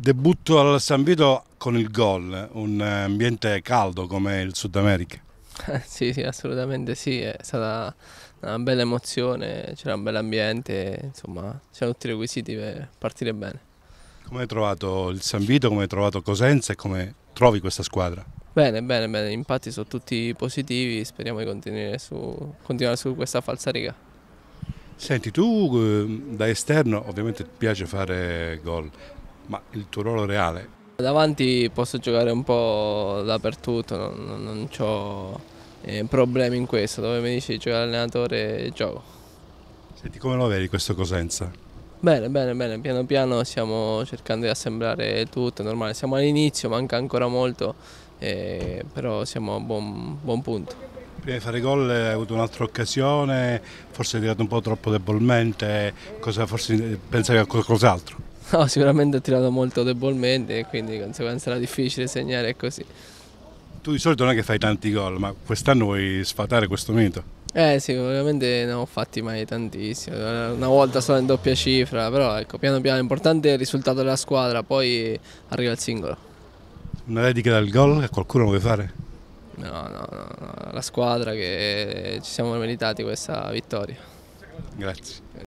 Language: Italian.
Debutto al San Vito con il gol, un ambiente caldo come il Sud America. sì, sì, assolutamente sì, è stata una bella emozione, c'era un bel ambiente, insomma, c'erano tutti i requisiti per partire bene. Come hai trovato il San Vito, come hai trovato Cosenza e come trovi questa squadra? Bene, bene, bene, gli impatti sono tutti positivi, speriamo di continuare su, continuare su questa falsariga. Senti, tu eh, da esterno ovviamente ti piace fare gol, ma il tuo ruolo reale? Davanti posso giocare un po' dappertutto, non, non, non ho eh, problemi in questo, dove mi dici di giocare allenatore gioco. Senti, come lo vedi questo Cosenza? Bene, bene, bene, piano piano stiamo cercando di assemblare tutto, è normale, siamo all'inizio, manca ancora molto, eh, però siamo a buon, buon punto prima di fare gol hai avuto un'altra occasione, forse hai tirato un po' troppo debolmente, cosa, forse pensavi a qualcos'altro? No, sicuramente ho tirato molto debolmente e quindi di conseguenza era difficile segnare così. Tu di solito non è che fai tanti gol, ma quest'anno vuoi sfatare questo mito? Eh sì, ovviamente non ho fatti mai tantissimi, una volta solo in doppia cifra, però ecco, piano piano, l'importante è il risultato della squadra, poi arriva il singolo. Una dedica dal gol che qualcuno vuole fare? No, no, no, no, la squadra che ci siamo meritati questa vittoria. Grazie.